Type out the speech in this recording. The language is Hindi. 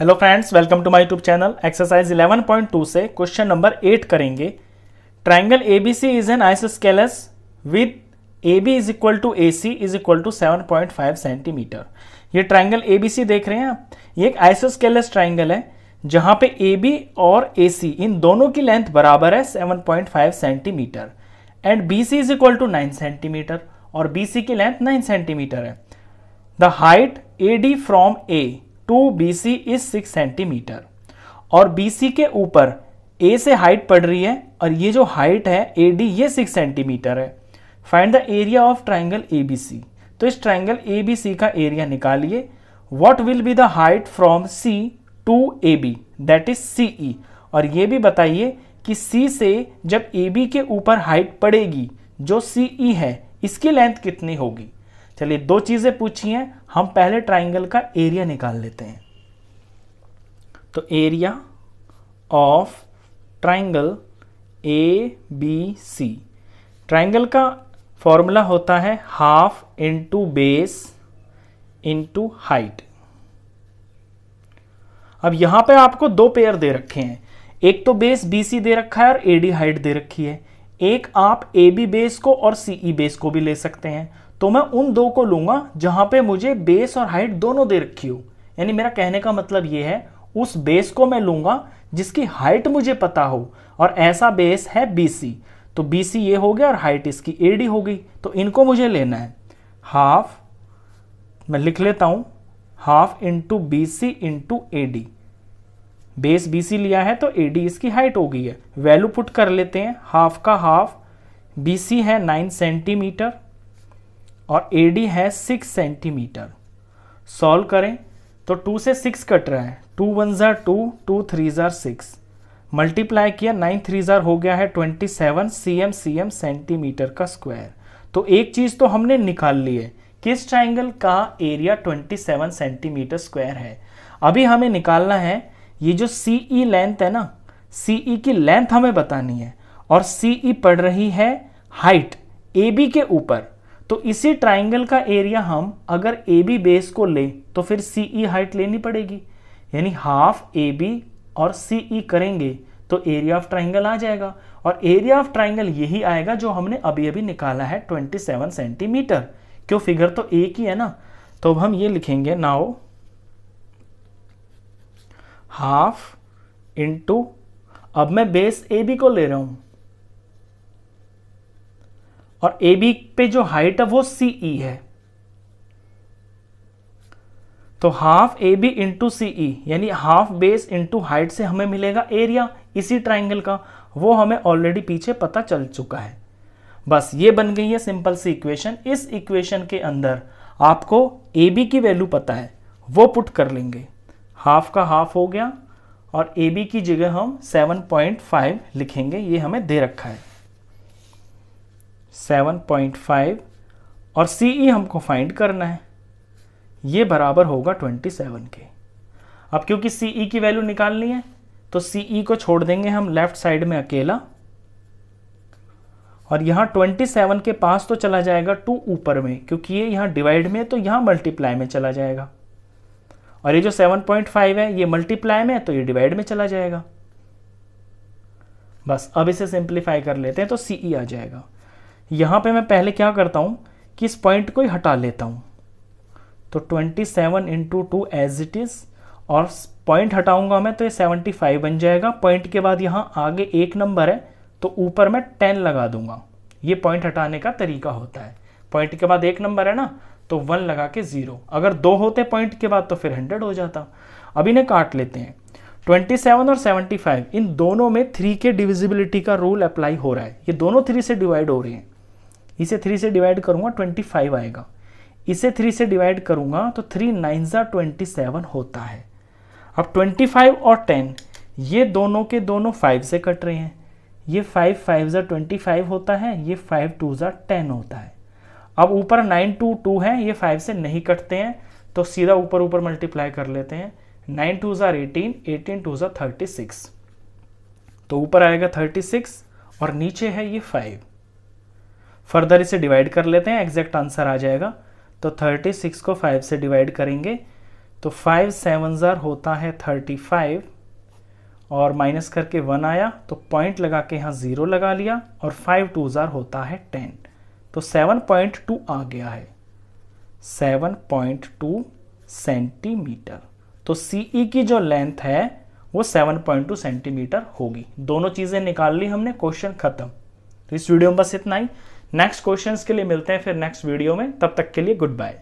hello friends welcome to my YouTube channel exercise 11.2 से क्वेश्चन नंबर एट करेंगे triangle A B C is an isosceles with A B is equal to A C is equal to 7.5 centimetre ये ट्राइंगल ए बी सी देख रहे हैं आप ये एक आइस स्केलस ट्राइंगल है जहाँ पे ए बी और ए सी इन दोनों की लेंथ बराबर है seven centimetre and B C is equal to nine centimetre और बी सी की लेंथ नाइन सेंटीमीटर है the height A D from A to B C is six centimetre और बी सी के ऊपर ए से हाइट पड़ रही है और ये जो हाइट है ए डी ये सिक्स सेंटीमीटर है find the area of triangle A B C तो इस ट्राइंगल ए बी सी का एरिया निकालिए what will be the height from C to A B that is C E और ये भी बताइए कि सी से जब ए बी के ऊपर हाइट पड़ेगी जो सी ई e है इसकी लेंथ कितनी होगी चलिए दो चीज़ें पूछी हैं हम पहले ट्राइंगल का एरिया निकाल लेते हैं तो area of triangle A B C triangle का फॉर्मूला होता है half into base into height अब यहां पे आपको दो पेयर दे रखे हैं एक तो बेस बी सी दे रखा है और एडी हाइट दे रखी है एक आप ए बी बेस को और सीई बेस e को भी ले सकते हैं तो मैं उन दो को लूंगा जहां पे मुझे बेस और हाइट दोनों दे रखी हो यानी मेरा कहने का मतलब ये है उस बेस को मैं लूंगा जिसकी हाइट मुझे पता हो और ऐसा बेस है बी तो बी ये हो गया और हाइट इसकी ए हो गई तो इनको मुझे लेना है हाफ मैं लिख लेता हूं half into B C into A D base B C लिया है तो ए डी इसकी हाइट हो गई है वैल्यू पुट कर लेते हैं हाफ का हाफ बी सी है नाइन सेंटीमीटर और ए डी है सिक्स सेंटीमीटर सॉल्व करें तो टू से सिक्स कट रहा है टू वन ज़ार टू टू थ्री ज़ार सिक्स मल्टीप्लाई किया नाइन थ्री ज़ार हो गया है twenty seven C M C M centimetre का स्क्वायर तो एक चीज़ तो हमने निकाल ली है किस ट्राइंगल का area twenty seven centimetre square है अभी हमें निकालना है ये जो सी ई लेंथ है ना सी ई e की लेंथ हमें बतानी है और सी ई e पड़ रही है हाइट ए बी के ऊपर तो इसी ट्राइंगल का एरिया हम अगर ए बी बेस को ले तो फिर सी ई हाइट लेनी पड़ेगी यानी हाफ ए बी और सी ई e करेंगे तो एरिया ऑफ ट्राइंगल आ जाएगा और एरिया ऑफ ट्राइंगल यही आएगा जो हमने अभी अभी निकाला है 27 सेंटीमीटर क्यों फिगर तो एक ही है ना तो अब हम ये लिखेंगे नाउ हाफ इंटू अब मैं बेस ए बी को ले रहा हूं और ए बी पे जो हाइट है वो सी ई e है तो half A B into C E यानी हाफ बेस इंटू हाइट से हमें मिलेगा एरिया इसी ट्राइंगल का वो हमें ऑलरेडी पीछे पता चल चुका है बस ये बन गई है सिंपल सी इक्वेशन इस इक्वेशन के अंदर आपको ए बी की वैल्यू पता है वो पुट कर लेंगे हाफ का हाफ हो गया और ए बी की जगह हम 7.5 लिखेंगे ये हमें दे रखा है 7.5 और सी ई e हमको फाइंड करना है ये बराबर होगा 27 के अब क्योंकि सी ई e की वैल्यू निकालनी है तो सी ई e को छोड़ देंगे हम लेफ्ट साइड में अकेला और यहाँ 27 के पास तो चला जाएगा टू ऊपर में क्योंकि ये यहाँ डिवाइड में है तो यहाँ मल्टीप्लाई में चला जाएगा और ये जो 7.5 है ये मल्टीप्लाई में है तो ये डिवाइड में चला जाएगा बस अब इसे सिंप्लीफाई कर लेते हैं तो सी ई आ जाएगा यहाँ पे मैं पहले क्या करता हूँ कि इस पॉइंट को ही हटा लेता हूँ तो twenty seven into two as it is और पॉइंट हटाऊंगा मैं तो ये 75 फाइव बन जाएगा पॉइंट के बाद यहाँ आगे एक नंबर है तो ऊपर मैं टेन लगा दूंगा ये पॉइंट हटाने का तरीका होता है पॉइंट के बाद एक नंबर है ना तो वन लगा के ज़ीरो अगर दो होते पॉइंट के बाद तो फिर हंड्रेड हो जाता अब इन्हें काट लेते हैं ट्वेंटी सेवन और 75 फाइव इन दोनों में थ्री के डिविजिबिलिटी का रूल अप्लाई हो रहा है ये दोनों थ्री से डिवाइड हो रहे हैं इसे थ्री से डिवाइड करूंगा ट्वेंटी फाइव आएगा इसे थ्री से डिवाइड करूंगा तो थ्री नाइन ज़ा ट्वेंटी सेवन होता है अब ट्वेंटी फाइव और टेन ये दोनों के दोनों फाइव से कट रहे हैं ये फाइव फाइव ज़ा ट्वेंटी फाइव होता है ये फाइव टू ज़ा टेन होता है अब ऊपर नाइन टू टू है ये फाइव से नहीं कटते हैं तो सीधा ऊपर ऊपर मल्टीप्लाई कर लेते हैं नाइन टू ज़ार एटीन एटीन टू ज़ार थर्टी सिक्स तो ऊपर आएगा थर्टी सिक्स और नीचे है ये फाइव फर्दर इसे डिवाइड कर लेते हैं एग्जैक्ट आंसर आ जाएगा तो 36 को 5 से डिवाइड करेंगे तो 5 सेवन ज़ार होता है 35 और माइनस करके वन आया तो पॉइंट लगा के यहाँ ज़ीरो लगा लिया और फाइव टू ज़ार होता है टेन तो सेवन पॉइंट टू आ गया है सेवन पॉइंट टू सेंटीमीटर तो सीई e की जो लेंथ है वो 7.2 सेंटीमीटर होगी दोनों चीज़ें निकाल ली हमने क्वेश्चन खत्म तो इस वीडियो में बस इतना ही नेक्स्ट क्वेश्चंस के लिए मिलते हैं फिर नेक्स्ट वीडियो में तब तक के लिए गुड बाय